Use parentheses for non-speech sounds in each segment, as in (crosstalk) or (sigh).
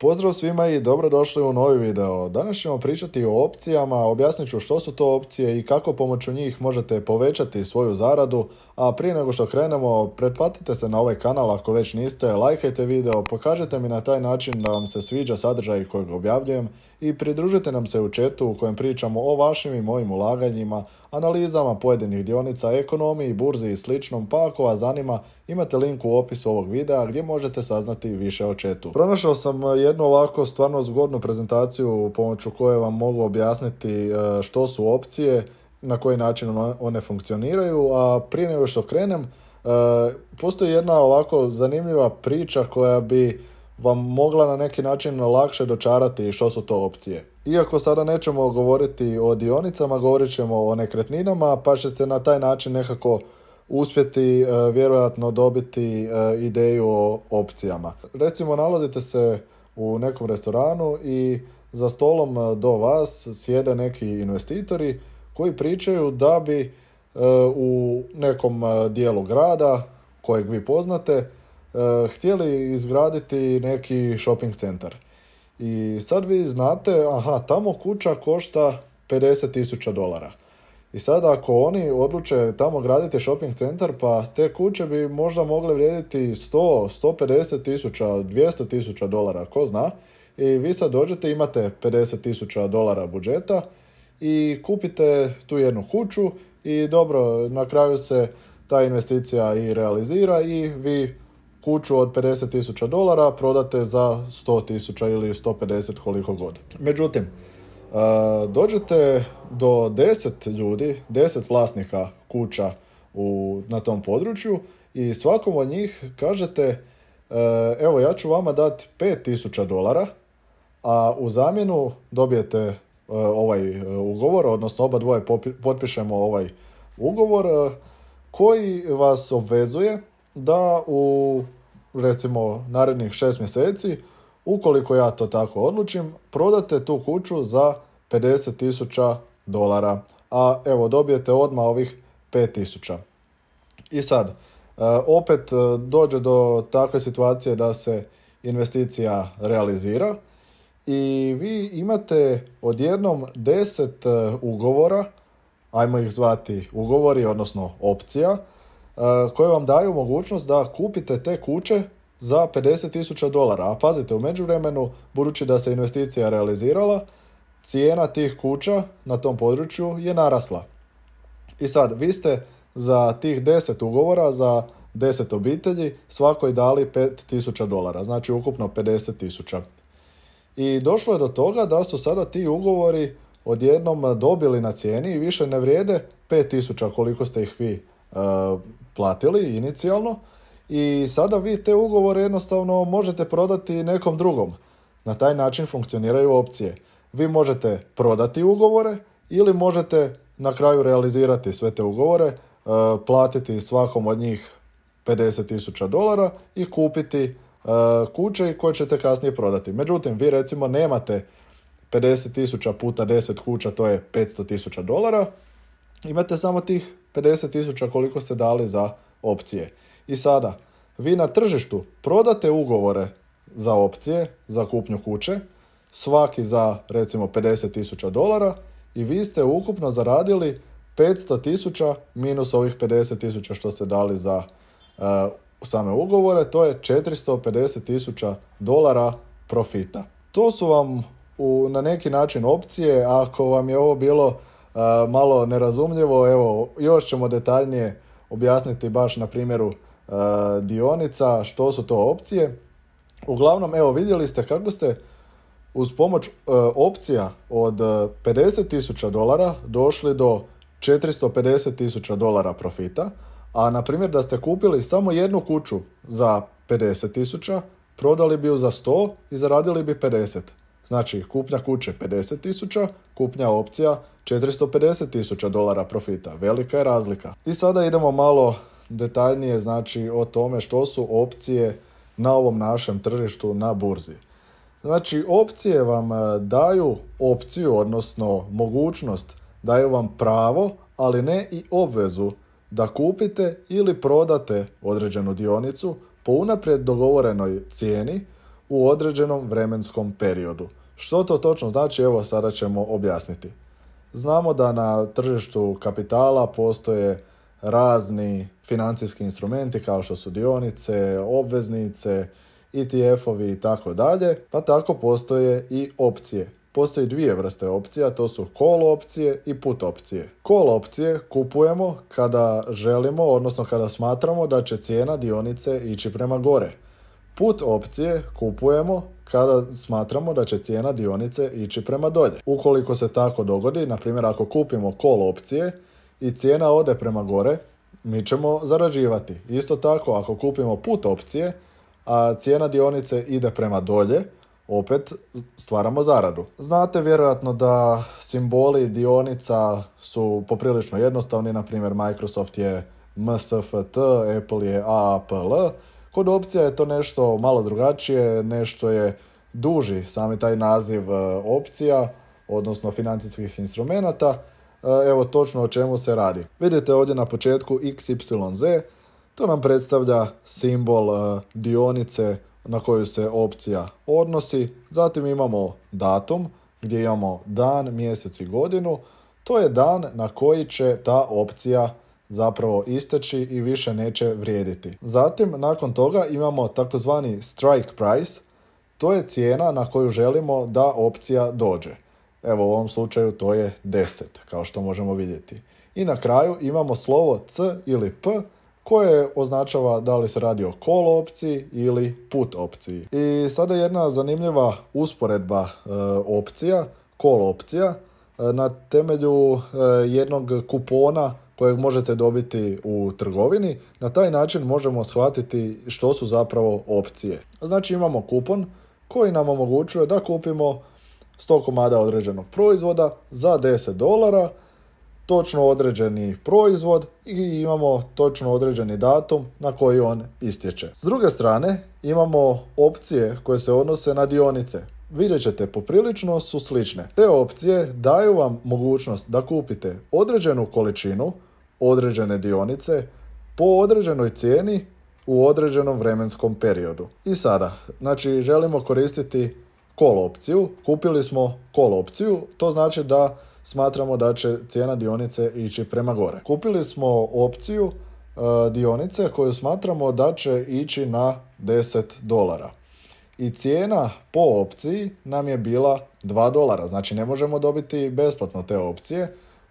Pozdrav svima i dobrodošli u novi video. Danas ćemo pričati o opcijama, objasnit ću što su to opcije i kako pomoću njih možete povećati svoju zaradu, a prije nego što krenemo, pretplatite se na ovaj kanal ako već niste, lajkajte video, pokažite mi na taj način da vam se sviđa sadržaj kojeg objavljujem i pridružite nam se u četu u kojem pričamo o vašim i mojim ulaganjima, analizama pojedinih dionica, ekonomiji, burzi i sličnom, pa ako vas zanima imate link u opisu ovog videa gdje možete saznati više o četu. Pronašao sam jednu ovako stvarno zgodnu prezentaciju pomoću koje vam mogu objasniti e, što su opcije, na koji način one funkcioniraju, a prije nego što krenem, e, postoji jedna ovako zanimljiva priča koja bi vam mogla na neki način lakše dočarati što su to opcije. Iako sada nećemo govoriti o dionicama, govorit ćemo o nekretninama, pa ćete na taj način nekako uspjeti e, vjerojatno dobiti e, ideju o opcijama. Recimo nalazite se u nekom restoranu i za stolom e, do vas sjede neki investitori koji pričaju da bi u nekom dijelu grada kojeg vi poznate E, htjeli izgraditi neki shopping centar. I sad vi znate, aha, tamo kuća košta 50.000 dolara. I sad ako oni odluče tamo graditi shopping centar, pa te kuće bi možda mogle vrijediti 100, 150.000, tisuća, 200 tisuća dolara, ko zna. I vi sad dođete, imate 50.000 dolara budžeta i kupite tu jednu kuću i dobro, na kraju se ta investicija i realizira i vi kuću od 50.000 dolara prodate za 100 100.000 ili 150 koliko god. Međutim, e, dođete do 10 ljudi, 10 vlasnika kuća u, na tom području i svakom od njih kažete e, evo ja ću vama dati 5.000 dolara, a u zamjenu dobijete e, ovaj ugovor, odnosno oba dvoje potpišemo ovaj ugovor koji vas obvezuje da u recimo narednih šest mjeseci, ukoliko ja to tako odlučim, prodate tu kuću za 50.000 dolara, a evo dobijete odmah ovih 5.000. I sad, e, opet e, dođe do takve situacije da se investicija realizira i vi imate odjednom 10 e, ugovora, ajmo ih zvati ugovori, odnosno opcija, Eh, koje vam daju mogućnost da kupite te kuće za 50.000 dolara. A pazite, u međuvremenu, budući da se investicija realizirala, cijena tih kuća na tom području je narasla. I sad, vi ste za tih 10 ugovora, za 10 obitelji, svakoj dali 5000 dolara, znači ukupno 50.000. I došlo je do toga da su sada ti ugovori odjednom dobili na cijeni i više ne vrijede 5000 koliko ste ih vi eh, platili inicijalno i sada vi te ugovore jednostavno možete prodati nekom drugom. Na taj način funkcioniraju opcije. Vi možete prodati ugovore ili možete na kraju realizirati sve te ugovore, e, platiti svakom od njih 50.000 dolara i kupiti e, kuće koje ćete kasnije prodati. Međutim, vi recimo nemate 50.000 puta 10 kuća, to je 500.000 dolara. Imate samo tih tisuća koliko ste dali za opcije. I sada, vi na tržištu prodate ugovore za opcije, za kupnju kuće, svaki za recimo 50.000 dolara i vi ste ukupno zaradili tisuća minus ovih 50.000 što ste dali za e, same ugovore, to je 450.000 dolara profita. To su vam na neki način opcije, ako vam je ovo bilo malo nerazumljivo. Evo, još ćemo detaljnije objasniti baš na primjeru dionica, što su to opcije. Uglavnom, evo, vidjeli ste kako ste uz pomoć e, opcija od 50.000 e, dolara došli do 450.000 dolara profita, a na primjer da ste kupili samo jednu kuću za 50.000, prodali bi ju za 100 i zaradili bi 50. Znači, kupnja kuće 50 tisuća, kupnja opcija 450 tisuća dolara profita. Velika je razlika. I sada idemo malo detaljnije znači o tome što su opcije na ovom našem tržištu na burzi. Znači, opcije vam e, daju opciju, odnosno mogućnost, daju vam pravo, ali ne i obvezu da kupite ili prodate određenu dionicu po unaprijed dogovorenoj cijeni u određenom vremenskom periodu. Što to točno znači, evo sada ćemo objasniti. Znamo da na tržištu kapitala postoje razni financijski instrumenti kao što su dionice, obveznice, ETF-ovi i tako dalje, pa tako postoje i opcije. Postoji dvije vrste opcija, to su call opcije i put opcije. Call opcije kupujemo kada želimo, odnosno kada smatramo da će cijena dionice ići prema gore. Put opcije kupujemo kada smatramo da će cijena dionice ići prema dolje. Ukoliko se tako dogodi, na primjer ako kupimo call opcije i cijena ode prema gore, mi ćemo zarađivati. Isto tako, ako kupimo put opcije, a cijena dionice ide prema dolje, opet stvaramo zaradu. Znate vjerojatno da simboli dionica su poprilično jednostavni, na primjer Microsoft je MSFT, Apple je AAPL, Kod opcija je to nešto malo drugačije, nešto je duži sami taj naziv e, opcija, odnosno financijskih instrumenata. E, evo točno o čemu se radi. Vidite ovdje na početku XYZ, to nam predstavlja simbol e, dionice na koju se opcija odnosi. Zatim imamo datum gdje imamo dan, mjesec i godinu. To je dan na koji će ta opcija zapravo isteći i više neće vrijediti. Zatim nakon toga imamo takozvani strike price, to je cijena na koju želimo da opcija dođe. Evo u ovom slučaju to je 10 kao što možemo vidjeti. I na kraju imamo slovo C ili P koje označava da li se radi o call opciji ili put opciji. I sada jedna zanimljiva usporedba e, opcija, call opcija, e, na temelju e, jednog kupona kojeg možete dobiti u trgovini. Na taj način možemo shvatiti što su zapravo opcije. Znači imamo kupon koji nam omogućuje da kupimo 100 komada određenog proizvoda za 10 dolara, točno određeni proizvod i imamo točno određeni datum na koji on istječe. S druge strane imamo opcije koje se odnose na dionice. Vidjet ćete, poprilično su slične. Te opcije daju vam mogućnost da kupite određenu količinu određene dionice po određenoj cijeni u određenom vremenskom periodu. I sada, znači želimo koristiti call opciju, kupili smo call opciju, to znači da smatramo da će cijena dionice ići prema gore. Kupili smo opciju e, dionice koju smatramo da će ići na 10 dolara. I cijena po opciji nam je bila 2 dolara, znači ne možemo dobiti besplatno te opcije,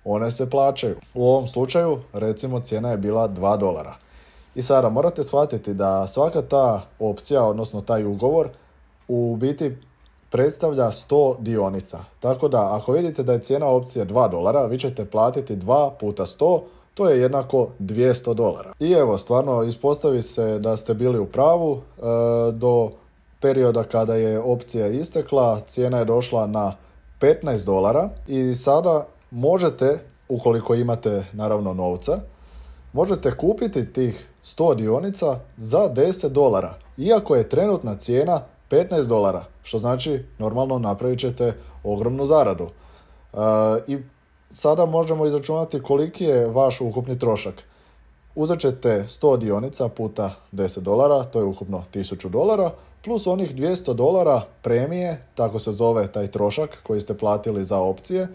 one se plaćaju. U ovom slučaju, recimo, cijena je bila 2 dolara. I sada morate shvatiti da svaka ta opcija, odnosno taj ugovor, u biti predstavlja 100 dionica. Tako da, ako vidite da je cijena opcije 2 dolara, vi ćete platiti 2 puta 100, to je jednako 200 dolara. I evo, stvarno, ispostavi se da ste bili u pravu e, do perioda kada je opcija istekla, cijena je došla na 15 dolara i sada možete, ukoliko imate naravno novca, možete kupiti tih 100 dionica za 10 dolara, iako je trenutna cijena 15 dolara, što znači normalno napravit ćete ogromnu zaradu. E, I sada možemo izračunati koliki je vaš ukupni trošak. Uzet ćete 100 dionica puta 10 dolara, to je ukupno 1000 dolara, plus onih 200 dolara premije, tako se zove taj trošak koji ste platili za opcije,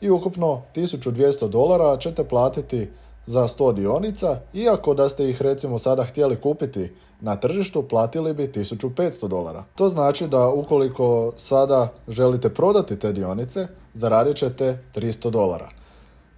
i ukupno 1200 dolara ćete platiti za 100 dionica, iako da ste ih recimo sada htjeli kupiti na tržištu, platili bi 1500 dolara. To znači da ukoliko sada želite prodati te dionice, zaradit ćete 300 dolara.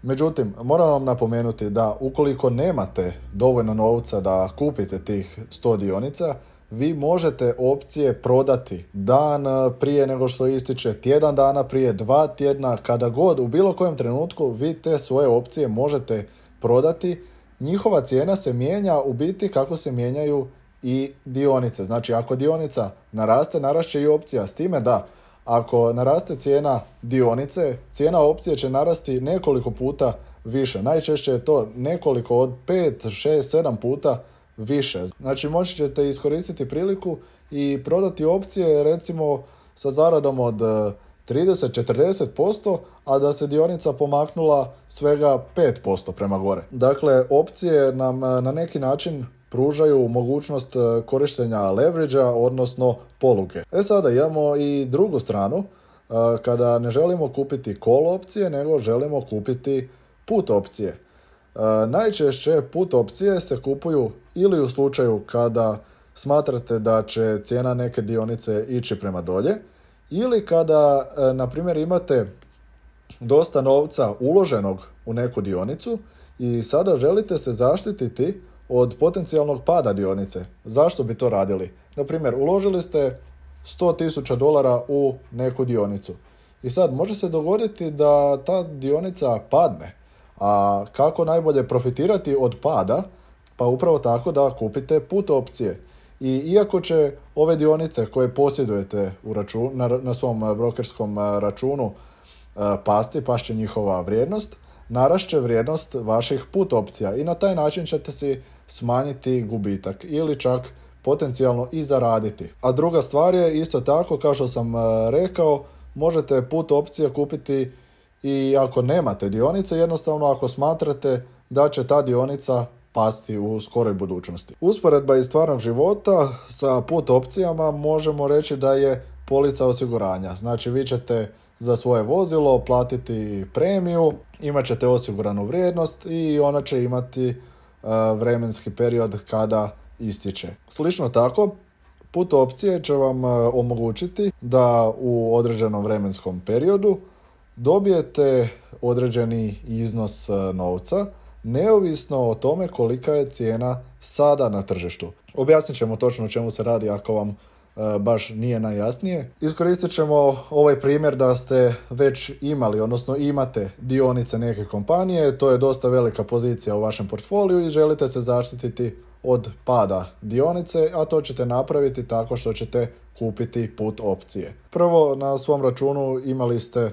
Međutim, moram vam napomenuti da ukoliko nemate dovoljno novca da kupite tih 100 dionica, vi možete opcije prodati dan eh, prije nego što ističe, tjedan dana prije, dva tjedna, kada god, u bilo kojem trenutku vi te svoje opcije možete prodati. Njihova cijena se mijenja u biti kako se mijenjaju i dionice. Znači ako dionica naraste, narašće i opcija. S time da, ako naraste cijena dionice, cijena opcije će narasti nekoliko puta više. Najčešće je to nekoliko od 5, 6, 7 puta više. Znači moći ćete iskoristiti priliku i prodati opcije recimo sa zaradom od 30-40%, e, a da se dionica pomaknula svega 5% prema gore. Dakle, opcije nam e, na neki način pružaju mogućnost e, korištenja leverage odnosno poluke. E sada imamo i drugu stranu, kada ne želimo kupiti call opcije, nego želimo kupiti put opcije. E, najčešće put opcije se kupuju ili u slučaju kada smatrate da će cijena neke dionice ići prema dolje ili kada, e, na primjer, imate dosta novca uloženog u neku dionicu i sada želite se zaštititi od potencijalnog pada dionice. Zašto bi to radili? Na primjer, uložili ste 100.000 dolara u neku dionicu. I sad može se dogoditi da ta dionica padne a kako najbolje profitirati od pada? Pa upravo tako da kupite put opcije. I iako će ove dionice koje posjedujete u račun, na, svom eh, brokerskom eh, računu eh, pasti, pašće njihova vrijednost, narašće vrijednost vaših put opcija i na taj način ćete si smanjiti gubitak ili čak potencijalno i zaraditi. A druga stvar je isto tako, kao što sam rekao, možete put opcije kupiti i ako nemate dionice, jednostavno ako smatrate da će ta dionica pasti u skoroj budućnosti. Usporedba iz stvarnog života sa put opcijama možemo reći da je polica osiguranja. Znači vi ćete za svoje vozilo platiti premiju, imat ćete osiguranu vrijednost i ona će imati e, vremenski period kada ističe. Slično tako, put opcije će vam e, omogućiti da u određenom vremenskom periodu dobijete određeni iznos e, novca neovisno o tome kolika je cijena sada na tržištu. Objasnit ćemo točno o čemu se radi ako vam e, baš nije najjasnije. Iskoristit ćemo ovaj primjer da ste već imali, odnosno imate dionice neke kompanije, to je dosta velika pozicija u vašem portfoliju i želite se zaštititi od pada dionice, a to ćete napraviti tako što ćete kupiti put opcije. Prvo na svom računu imali ste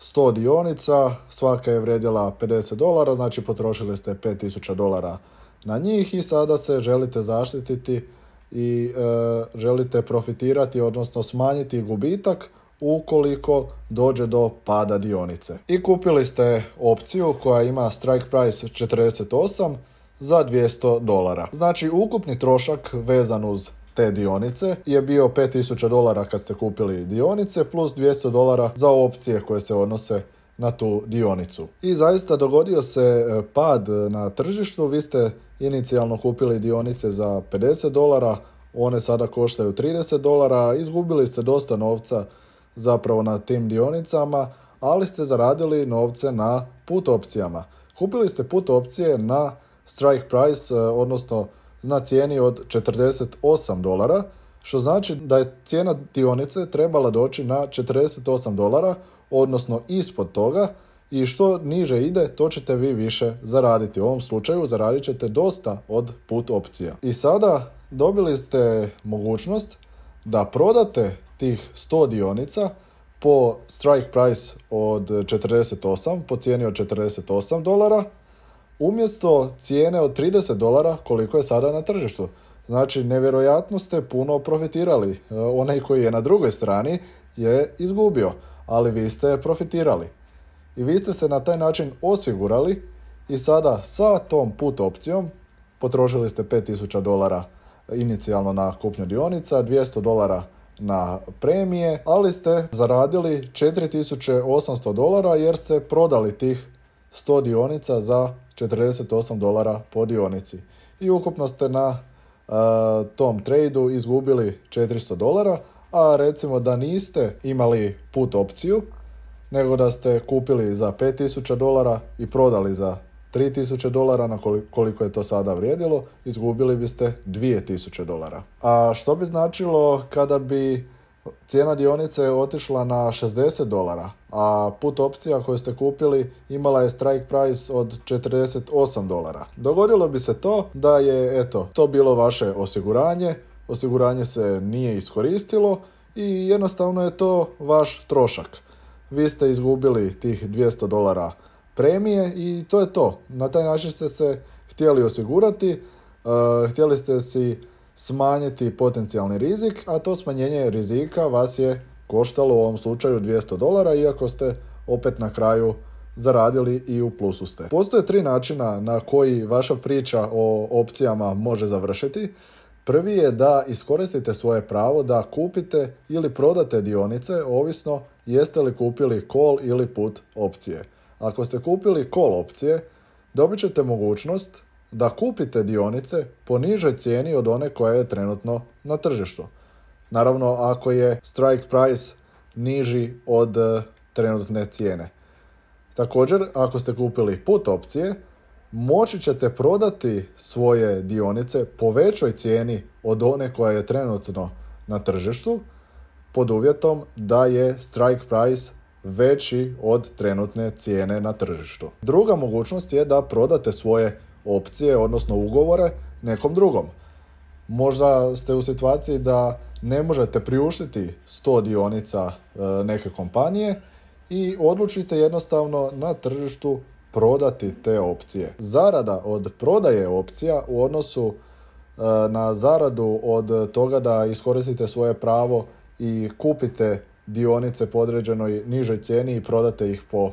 100 dionica, svaka je vrijedila 50 dolara, znači potrošili ste 5000 dolara na njih i sada se želite zaštititi i e, želite profitirati, odnosno smanjiti gubitak ukoliko dođe do pada dionice. I kupili ste opciju koja ima strike price 48 za 200 dolara. Znači ukupni trošak vezan uz te dionice je bio 5000 dolara kad ste kupili dionice plus 200 dolara za opcije koje se odnose na tu dionicu. I zaista dogodio se e, pad na tržištu, vi ste inicijalno kupili dionice za 50 dolara, one sada koštaju 30 dolara, izgubili ste dosta novca zapravo na tim dionicama, ali ste zaradili novce na put opcijama. Kupili ste put opcije na strike price, e, odnosno na cijeni od 48 dolara, što znači da je cijena dionice trebala doći na 48 dolara, odnosno ispod toga, i što niže ide, to ćete vi više zaraditi. U ovom slučaju zaradit ćete dosta od put opcija. I sada dobili ste mogućnost da prodate tih 100 dionica po strike price od 48, po cijeni od 48 dolara, umjesto cijene od 30 dolara koliko je sada na tržištu. Znači, nevjerojatno ste puno profitirali. E, onaj koji je na drugoj strani je izgubio, ali vi ste profitirali. I vi ste se na taj način osigurali i sada sa tom put opcijom potrošili ste 5000 dolara inicijalno na kupnju dionica, 200 dolara na premije, ali ste zaradili 4800 dolara jer ste prodali tih 100 dionica za 48 dolara po dionici. I ukupno ste na e, tom tradu izgubili 400 dolara, a recimo da niste imali put opciju, nego da ste kupili za 5000 dolara i prodali za 3000 dolara, na koliko je to sada vrijedilo, izgubili biste 2000 dolara. A što bi značilo kada bi cijena dionice je otišla na 60 dolara, a put opcija koju ste kupili imala je strike price od 48 dolara. Dogodilo bi se to da je eto, to bilo vaše osiguranje, osiguranje se nije iskoristilo i jednostavno je to vaš trošak. Vi ste izgubili tih 200 dolara premije i to je to. Na taj način ste se htjeli osigurati, eh, htjeli ste si smanjiti potencijalni rizik, a to smanjenje rizika vas je koštalo u ovom slučaju 200 dolara, iako ste opet na kraju zaradili i u plusu ste. Postoje tri načina na koji vaša priča o opcijama može završiti. Prvi je da iskoristite svoje pravo da kupite ili prodate dionice, ovisno jeste li kupili call ili put opcije. Ako ste kupili call opcije, dobit ćete mogućnost da kupite dionice po nižoj cijeni od one koja je trenutno na tržištu. Naravno, ako je strike price niži od e, trenutne cijene. Također, ako ste kupili put opcije, moći ćete prodati svoje dionice po većoj cijeni od one koja je trenutno na tržištu pod uvjetom da je strike price veći od trenutne cijene na tržištu. Druga mogućnost je da prodate svoje opcije, odnosno ugovore nekom drugom. Možda ste u situaciji da ne možete priuštiti 100 dionica e, neke kompanije i odlučite jednostavno na tržištu prodati te opcije. Zarada od prodaje opcija u odnosu e, na zaradu od toga da iskoristite svoje pravo i kupite dionice po određenoj nižoj cijeni i prodate ih po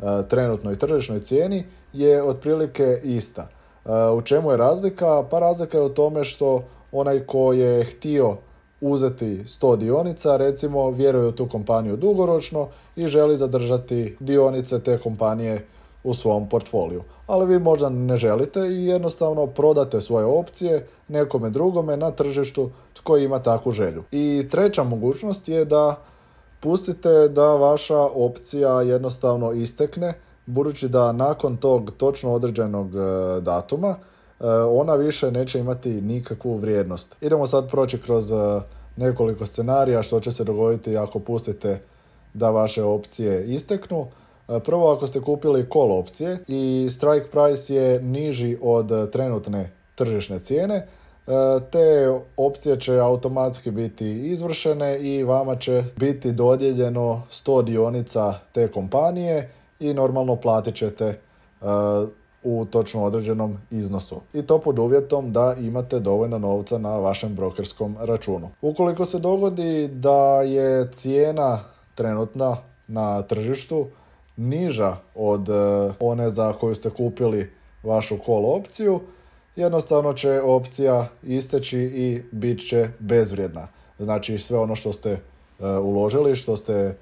E, trenutnoj tržišnoj cijeni je otprilike ista. E, u čemu je razlika? Pa razlika je u tome što onaj ko je htio uzeti 100 dionica, recimo vjeruje u tu kompaniju dugoročno i želi zadržati dionice te kompanije u svom portfoliju. Ali vi možda ne želite i jednostavno prodate svoje opcije nekome drugome na tržištu koji ima takvu želju. I treća mogućnost je da pustite da vaša opcija jednostavno istekne, budući da nakon tog točno određenog e, datuma e, ona više neće imati nikakvu vrijednost. Idemo sad proći kroz e, nekoliko scenarija što će se dogoditi ako pustite da vaše opcije isteknu. Prvo ako ste kupili call opcije i strike price je niži od trenutne tržišne cijene, E, te opcije će automatski biti izvršene i vama će biti dodijeljeno 100 dionica te kompanije i normalno platit ćete e, u točno određenom iznosu i to pod uvjetom da imate dovoljno novca na vašem brokerskom računu. Ukoliko se dogodi da je cijena trenutna na tržištu niža od e, one za koju ste kupili vašu call opciju, jednostavno će opcija isteći i bit će bezvrijedna. Znači sve ono što ste e, uložili, što ste e,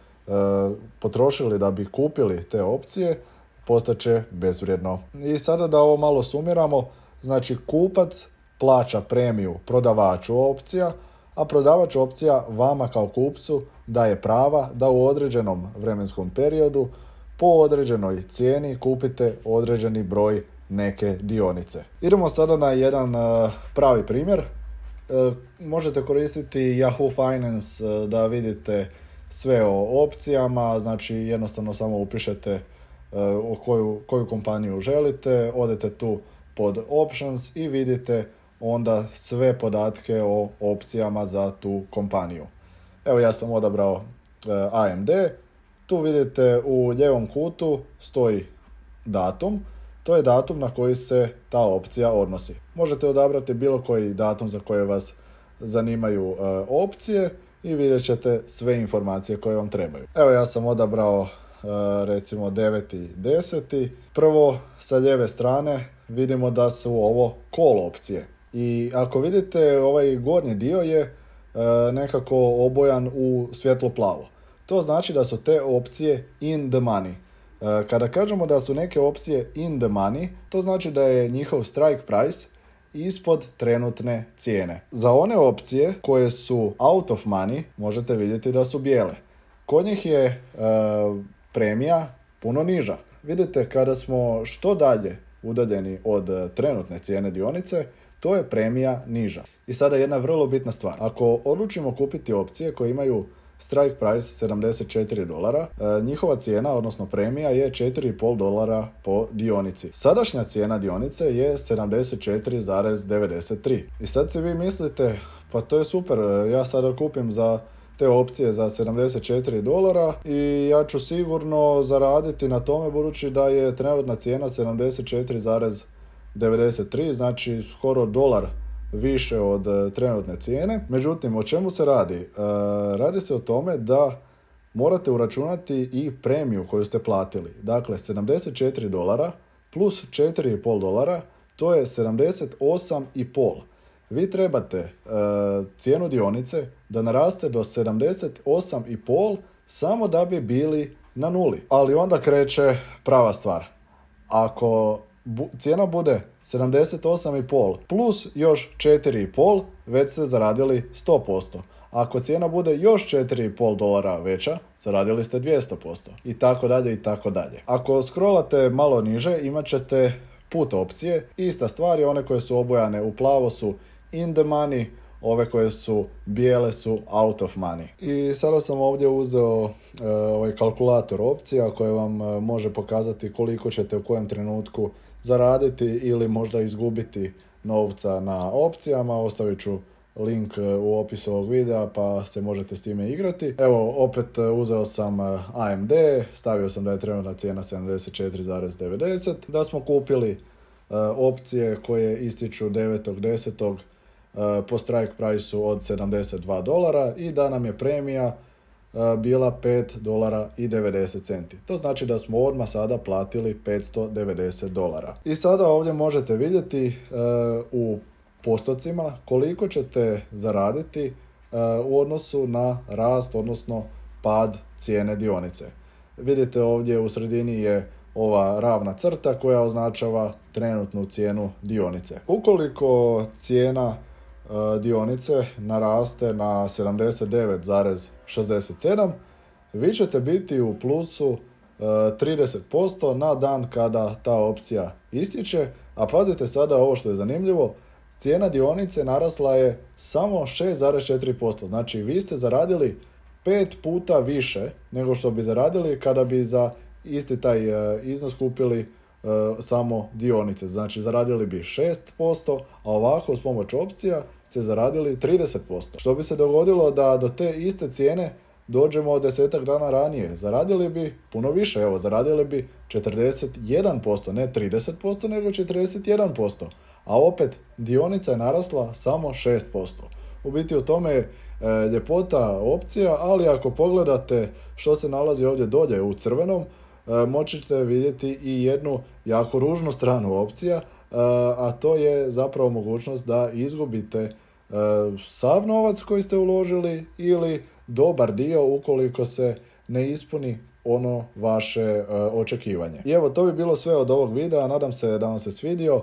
potrošili da bi kupili te opcije, postaće bezvrijedno. I sada da ovo malo sumiramo, znači kupac plaća premiju prodavaču opcija, a prodavač opcija vama kao kupcu daje prava da u određenom vremenskom periodu po određenoj cijeni kupite određeni broj neke dionice. Idemo sada na jedan e, pravi primjer. E, možete koristiti Yahoo Finance e, da vidite sve o opcijama, znači jednostavno samo upišete o koju, koju kompaniju želite, odete tu pod options i vidite onda sve podatke o opcijama za tu kompaniju. Evo ja sam odabrao AMD, tu vidite u ljevom kutu stoji datum, to je datum na koji se ta opcija odnosi. Možete odabrati bilo koji datum za koje vas zanimaju e, opcije i vidjet ćete sve informacije koje vam trebaju. Evo ja sam odabrao e, recimo 9. Prvo sa lijeve strane vidimo da su ovo call opcije. I ako vidite ovaj gornji dio je e, nekako obojan u svjetlo plavo. To znači da su te opcije in the money E, kada kažemo da su neke opcije in the money, to znači da je njihov strike price ispod trenutne cijene. Za one opcije koje su out of money, možete vidjeti da su bijele. Kod njih je e, premija puno niža. Vidite, kada smo što dalje udaljeni od e, trenutne cijene dionice, to je premija niža. I sada jedna vrlo bitna stvar. Ako odlučimo kupiti opcije koje imaju Strike price 74 dolara. E, njihova cijena, odnosno premija je 4,5 dolara po dionici. Sadašnja cijena dionice je 74,93. I sad si vi mislite, pa to je super, e, ja sada kupim za te opcije za 74 dolara i ja ću sigurno zaraditi na tome budući da je trenutna cijena 74,93, znači skoro dolar više od e, trenutne cijene. Međutim, o čemu se radi? E, radi se o tome da morate uračunati i premiju koju ste platili. Dakle, 74 dolara plus 4,5 dolara, to je 78,5. Vi trebate e, cijenu dionice da naraste do 78,5 samo da bi bili na nuli. Ali onda kreće prava stvar. Ako cijena bude 78,5 plus još 4,5 već ste zaradili 100%. Ako cijena bude još 4,5 dolara veća, zaradili ste 200%. I tako dalje i tako dalje. Ako scrollate malo niže imat ćete put opcije. Ista stvar je one koje su obojane u plavo su in the money, ove koje su bijele su out of money. I sada sam ovdje uzeo e, ovaj kalkulator opcija koje vam e, može pokazati koliko ćete u kojem trenutku zaraditi ili možda izgubiti novca na opcijama. Ostavit ću link e, u opisu ovog videa pa se možete s time igrati. Evo opet e, uzeo sam e, AMD, stavio sam da je trenutna cijena 74,90. Da smo kupili opcije koje ističu 9.10. po strike prajsu od 72 dolara i da nam je premija bila 5 dolara i 90 centi. To znači da smo odmah sada platili 590 dolara. I sada ovdje možete vidjeti e, u postocima koliko ćete zaraditi e, u odnosu na rast, odnosno pad cijene dionice. Vidite ovdje u sredini je ova ravna crta koja označava trenutnu cijenu dionice. Ukoliko cijena E, dionice naraste na 79,67 vi ćete biti u plusu 30% e, na dan kada ta opcija ističe, a pazite sada ovo što je zanimljivo, cijena dionice narasla je samo 6,4%, znači vi ste zaradili 5 puta više nego što bi zaradili kada bi za isti taj e, iznos kupili E, samo dionice. Znači zaradili bi 6%, a ovako s pomoć opcija ste zaradili 30%. Što bi se dogodilo da do te iste cijene dođemo desetak dana ranije. Zaradili bi puno više, evo, zaradili bi 41%, ne 30%, nego 41%. A opet, dionica je narasla samo 6%. U biti u tome je e, ljepota opcija, ali ako pogledate što se nalazi ovdje dolje u crvenom, E, moći ćete vidjeti i jednu jako ružnu stranu opcija, e, a to je zapravo mogućnost da izgubite e, sav novac koji ste uložili ili dobar dio ukoliko se ne ispuni ono vaše očekivanje. I evo to bi bilo sve od ovog videa, nadam se da vam se svidio.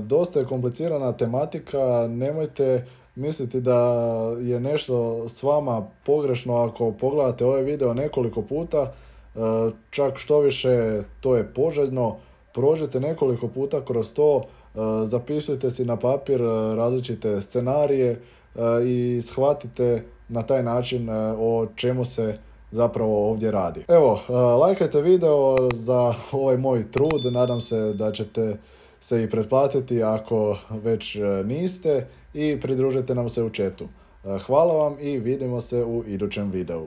Dosta je komplicirana tematika, nemojte misliti da je nešto s vama pogrešno ako pogledate ovaj video nekoliko puta E, čak što više to je poželjno, prođite nekoliko puta kroz to, e, zapisujte si na papir e, različite scenarije i shvatite na taj način o čemu se zapravo ovdje radi. Evo, lajkajte video za (laughs) ovaj moj trud, nadam se da ćete se i pretplatiti ako već niste i pridružite nam se u chatu. Hvala vam i vidimo se u idućem videu.